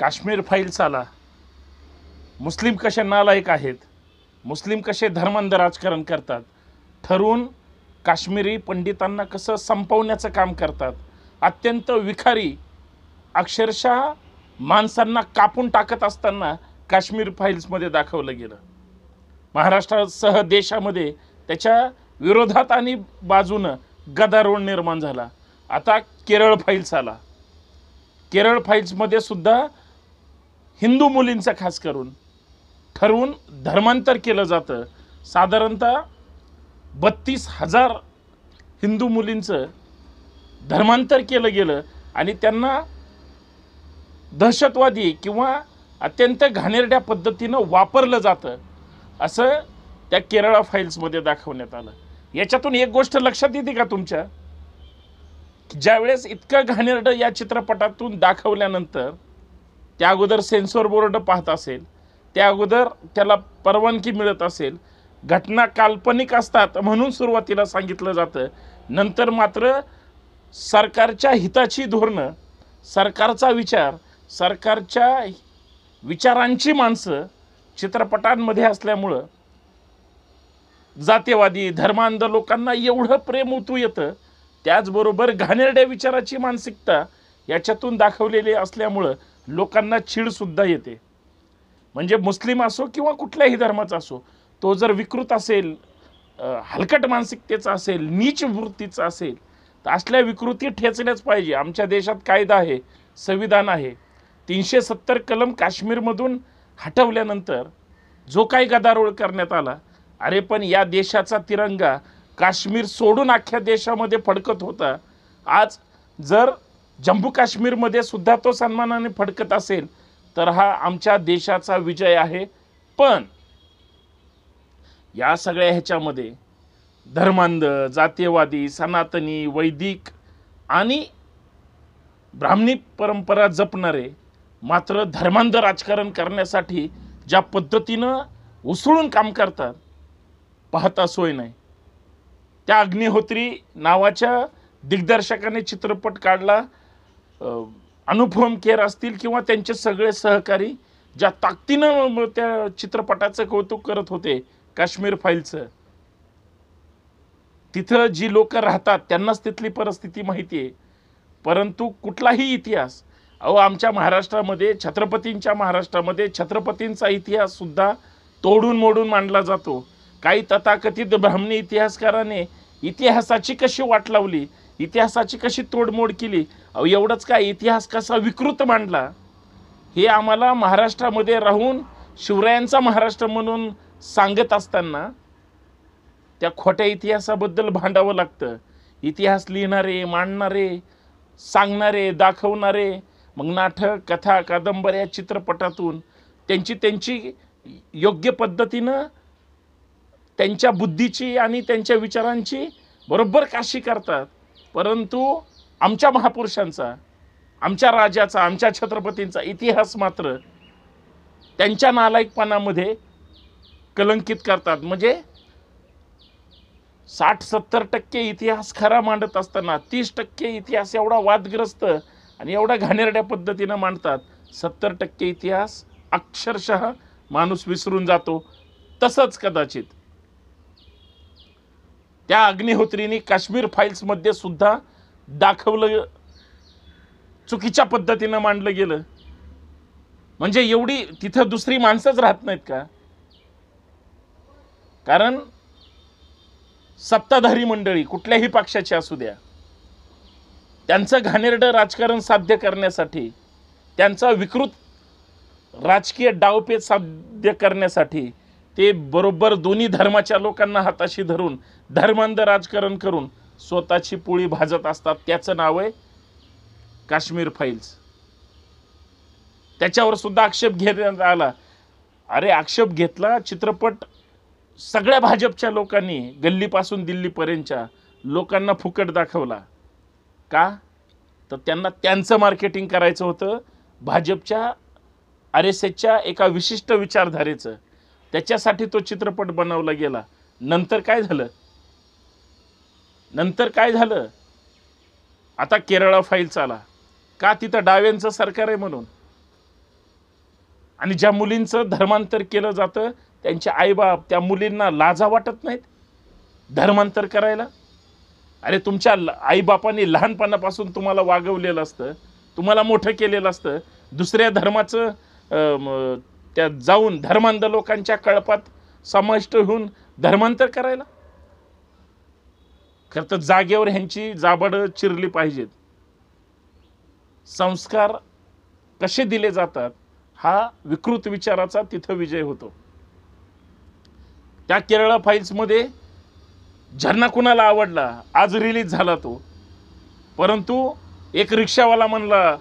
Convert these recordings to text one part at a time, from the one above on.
Kashmir files आला मुस्लिम कसे नालायक आहेत मुस्लिम कसे धर्मांध राजकारण करतात ठरवून काश्मीरी पंडितांना कसं संपवण्याचं काम करतात अत्यंत विखारी अक्षरशः माणसांना कापून टाकत असताना काश्मीर फाईल्समध्ये दाखवलं गेलं महाराष्ट्रासह देशामध्ये त्याच्या विरोधात आणि बाजूनं गदारोळ निर्माण झाला आता केरळ फाईल्स आला केरळ फाईल्समध्ये सुद्धा हिंदू मुलींचं खास करून ठरवून धर्मांतर केलं जातं साधारणतः बत्तीस हजार हिंदू मुलींचं धर्मांतर केलं गेलं आणि त्यांना दहशतवादी किंवा अत्यंत घाणेरड्या पद्धतीनं वापरलं जातं असं त्या केरळा फाईल्समध्ये दाखवण्यात आलं याच्यातून एक गोष्ट लक्षात येते का तुमच्या ज्यावेळेस इतकं घाणेरडं या चित्रपटातून दाखवल्यानंतर त्या अगोदर सेन्सॉर बोर्ड पाहत असेल त्या अगोदर त्याला परवानगी मिळत असेल घटना काल्पनिक असतात म्हणून सुरुवातीला सांगितलं जातं नंतर मात्र सरकारच्या हिताची धोरणं सरकारचा विचार सरकारच्या विचारांची माणसं चित्रपटांमध्ये असल्यामुळं जातीवादी धर्मांध लोकांना एवढं प्रेम उतू येतं त्याचबरोबर घाणेरड्या विचाराची मानसिकता याच्यातून दाखवलेली असल्यामुळं लोकांना सुद्धा येते म्हणजे मुस्लिम असो किंवा कुठल्याही धर्माचा असो तो जर विकृत असेल हलकट मानसिकतेचा असेल नीच वृत्तीचा असेल तर असल्या विकृती ठेचल्याच पाहिजे आमच्या देशात कायदा आहे संविधान आहे तीनशे सत्तर कलम काश्मीरमधून हटवल्यानंतर जो काही गदारोळ करण्यात आला अरे पण या देशाचा तिरंगा काश्मीर सोडून अख्ख्या देशामध्ये फडकत होता आज जर जम्मू काश्मीरमध्ये सुद्धा तो सन्मानाने फडकत असेल तर हा आमच्या देशाचा विजय आहे पण या सगळ्या ह्याच्यामध्ये धर्मांध जातीयवादी सनातनी वैदिक आणि ब्राह्मणी परंपरा जपणारे मात्र धर्मांध राजकारण करण्यासाठी ज्या पद्धतीनं उसळून काम करतात पाहता सोय नाही त्या अग्निहोत्री नावाच्या दिग्दर्शकाने चित्रपट काढला अनुपम केअर असतील किंवा त्यांचे सगळे सहकारी ज्या ताकदीनं त्या चित्रपटाचं कौतुक करत होते काश्मीर फाईलचं तिथं जी लोक राहतात त्यांनाच तिथली परिस्थिती माहिती आहे परंतु कुठलाही इतिहास अहो आमच्या महाराष्ट्रामध्ये छत्रपतींच्या महाराष्ट्रामध्ये छत्रपतींचा इतिहास सुद्धा तोडून मोडून मांडला जातो काही तथाकथित ब्राह्मणी इतिहासकाराने इतिहासाची कशी वाट लावली इतिहासाची कशी तोडमोड केली एवढंच काय इतिहास कसा विकृत मांडला हे आम्हाला महाराष्ट्रामध्ये राहून शिवरायांचा महाराष्ट्र म्हणून सांगत असताना त्या खोट्या इतिहासाबद्दल भांडावं लागतं इतिहास लिहिणारे मांडणारे सांगणारे दाखवणारे मग नाटक कथा कादंबऱ्या चित्रपटातून त्यांची त्यांची योग्य पद्धतीनं त्यांच्या बुद्धीची आणि त्यांच्या विचारांची बरोबर काशी करतात परंतु आमच्या महापुरुषांचा आमच्या राजाचा आमच्या छत्रपतींचा इतिहास मात्र त्यांच्या नालायकपणामध्ये कलंकित करतात म्हणजे साठ सत्तर टक्के इतिहास खरा मांडत असताना तीस टक्के इतिहास एवढा वादग्रस्त आणि एवढ्या घाणेरड्या पद्धतीनं मांडतात सत्तर टक्के इतिहास अक्षरशः माणूस विसरून जातो तसंच कदाचित त्या अग्निहोत्रीने काश्मीर फाईल्समध्ये सुद्धा दाखवलं चुकीच्या पद्धतीनं मांडलं गेलं म्हणजे एवढी तिथं दुसरी माणसंच राहत नाहीत का कारण सत्ताधारी मंडळी कुठल्याही पक्षाची असू द्या त्यांचं घाणेरडं राजकारण साध्य करण्यासाठी त्यांचा विकृत राजकीय डावपेच साध्य करण्यासाठी ते बरोबर दोन्ही धर्माच्या लोकांना हाताशी धरून धर्मांध राजकारण करून स्वतःची पोळी भाजत असतात त्याचं नाव आहे काश्मीर फाईल्स त्याच्यावर सुद्धा आक्षेप घेण्यात आला अरे आक्षेप घेतला चित्रपट सगळ्या भाजपच्या लोकांनी गल्लीपासून दिल्लीपर्यंतच्या लोकांना फुकट दाखवला का तर त्यांना त्यांचं मार्केटिंग करायचं होतं भाजपच्या आर एस एसच्या एका विशिष्ट विचारधारेचं त्याच्यासाठी तो चित्रपट बनवला गेला नंतर काय झालं नंतर काय झालं आता केरळा फाईल चाला का तिथं डाव्यांचं सरकार आहे म्हणून आणि ज्या मुलींचं धर्मांतर केलं जातं त्यांचे आईबाप त्या मुलींना लाजा वाटत नाहीत धर्मांतर करायला अरे तुमच्या आईबापांनी लहानपणापासून तुम्हाला वागवलेलं असतं तुम्हाला मोठं केलेलं असतं दुसऱ्या धर्माचं त्या जाऊन धर्मांध लोकांच्या कळपात समाविष्ट होऊन धर्मांतर करायला खरं तर जागेवर ह्यांची जाबड चिरली पाहिजेत संस्कार कसे दिले जातात हा विकृत विचाराचा तिथं विजय होतो त्या केरळा फाईल्समध्ये झरना कुणाला आवडला आज रिलीज झाला तो परंतु एक रिक्षावाला म्हणला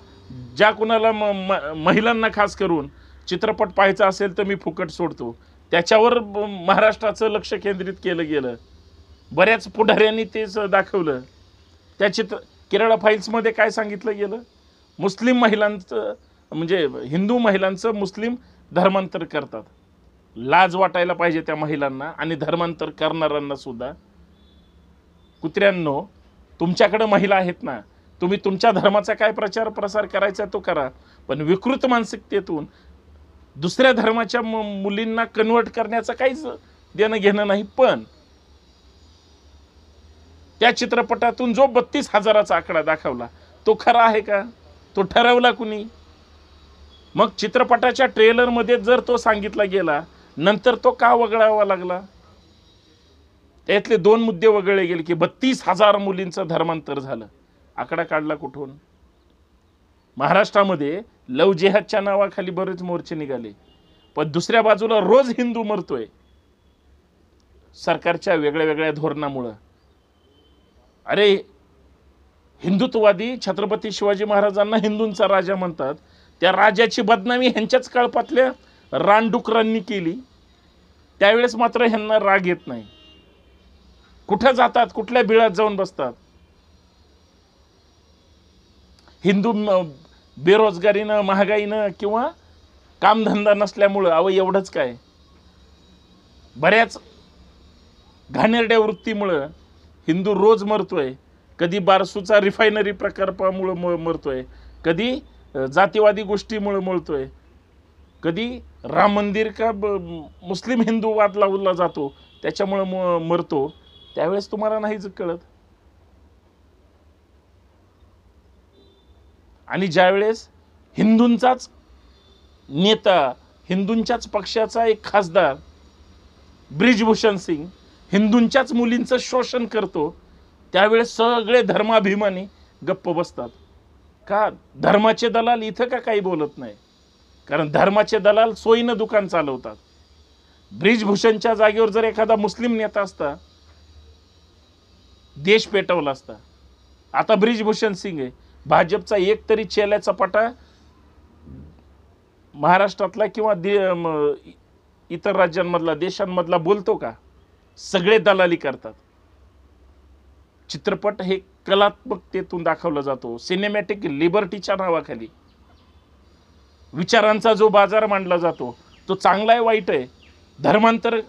ज्या कुणाला महिलांना खास करून चित्रपट पाहायचा असेल तर मी फुकट सोडतो त्याच्यावर महाराष्ट्राचं लक्ष केंद्रित केलं गेलं बऱ्याच पुढाऱ्यांनी तेच दाखवलं त्या चित्र केरळ फाईल्समध्ये काय सांगितलं गेलं मुस्लिम महिलांचं म्हणजे हिंदू महिलांचं मुस्लिम धर्मांतर करतात लाज वाटायला पाहिजे त्या महिलांना आणि धर्मांतर करणाऱ्यांना सुद्धा कुत्र्यांनो तुमच्याकडं महिला आहेत ना तुम्ही तुमच्या धर्माचा काय प्रचार प्रसार करायचा तो करा पण विकृत मानसिकतेतून दुसऱ्या धर्माच्या मुलींना कन्वर्ट करण्याचं काहीच देणं घेणं नाही पण त्या चित्रपटातून जो बत्तीस हजाराचा आकडा दाखवला तो खरा आहे का तो ठरवला कुणी मग चित्रपटाच्या मध्ये जर तो सांगितला गेला नंतर तो का वगळावा लागला त्यातले दोन मुद्दे वगळले गेले की बत्तीस हजार मुलींचं धर्मांतर झालं आकडा काढला कुठून महाराष्ट्रामध्ये लव जेहादच्या नावाखाली बरेच मोर्चे निघाले पण दुसऱ्या बाजूला रोज हिंदू मरतोय सरकारच्या वेगळ्या वेगळ्या धोरणामुळं अरे हिंदुत्ववादी छत्रपती शिवाजी महाराजांना हिंदूंचा राजा म्हणतात त्या राजाची बदनामी ह्यांच्याच काळपातल्या रानडुकरांनी केली त्यावेळेस मात्र ह्यांना राग येत नाही कुठं जातात कुठल्या बिळात जाऊन बसतात हिंदू बेरोजगारीनं महागाईनं किंवा कामधंदा नसल्यामुळं अव एवढंच काय बऱ्याच घाणेरड्या वृत्तीमुळं हिंदू रोज मरतोय कधी बारसूचा रिफायनरी प्रकल्पामुळं म मरतोय कधी जातीवादी गोष्टीमुळं मळतोय कधी राम मंदिर का ब मुस्लिम हिंदू वाद लावला जातो त्याच्यामुळं म मरतो त्यावेळेस तुम्हाला नाहीच कळत आणि ज्यावेळेस हिंदूंचाच नेता हिंदूंच्याच पक्षाचा एक खासदार ब्रिजभूषण सिंग हिंदूंच्याच मुलींचं शोषण करतो त्यावेळेस सगळे धर्माभिमानी गप्प बसतात का धर्माचे दलाल इथं का काही बोलत नाही कारण धर्माचे दलाल सोयीनं दुकान चालवतात ब्रिजभूषणच्या जागेवर जर एखादा मुस्लिम नेता असता देश पेटवला असता आता ब्रिजभूषण सिंग आहे भाजपचा एक तरी चेल्याचा पाटा महाराष्ट्रातला किंवा दे इतर राज्यांमधला देशांमधला बोलतो का सगळे दलाली करतात चित्रपट हे कलात्मकतेतून दाखवला जातो सिनेमॅटिक लिबर्टीच्या नावाखाली विचारांचा जो बाजार मांडला जातो तो चांगला आहे वाईट आहे धर्मांतर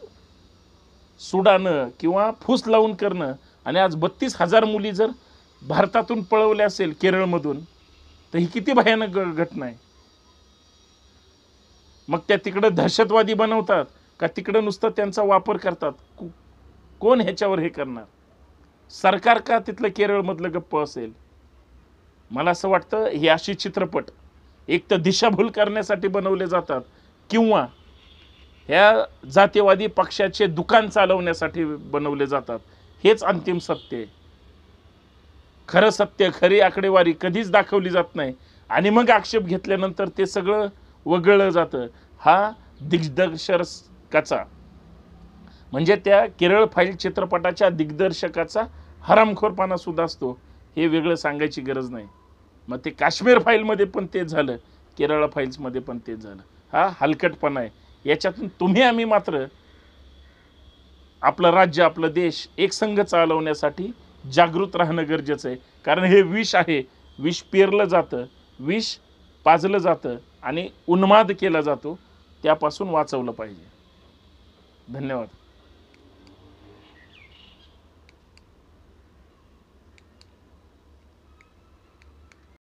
सुडाणं किंवा फूस लावून करणं आणि आज बत्तीस हजार मुली जर भारतातून पळवले असेल केरळमधून तर ही किती भयानक घटना आहे मग त्या तिकडं दहशतवादी बनवतात का तिकडं नुसतं त्यांचा वापर करतात कोण ह्याच्यावर हे करणार सरकार का तिथलं केरळमधलं गप्प असेल मला असं वाटतं हे अशी चित्रपट एक तर दिशाभूल करण्यासाठी बनवले जातात किंवा ह्या जातीवादी पक्षाचे दुकान चालवण्यासाठी बनवले जातात हेच अंतिम सत्य आहे खरं सत्य खरी आकडेवारी कधीच दाखवली जात नाही आणि मग आक्षेप घेतल्यानंतर ते सगळं वगळलं जातं हा दिग्दर्शकाचा म्हणजे त्या केरळ फाईल चित्रपटाच्या दिग्दर्शकाचा हरामखोरपणा सुद्धा असतो हे वेगळं सांगायची गरज नाही मग ते काश्मीर फाईलमध्ये पण तेच झालं केरळ फाईल्समध्ये पण तेच झालं हा हलकटपणा आहे याच्यातून तुम्ही आम्ही मात्र आपलं राज्य आपला देश एकसंघ चालवण्यासाठी जागृत राहणं गरजेचं आहे कारण हे विष आहे विष पेरलं जातं विष पाजलं जातं आणि उन्माद केला जातो त्यापासून वाचवलं पाहिजे धन्यवाद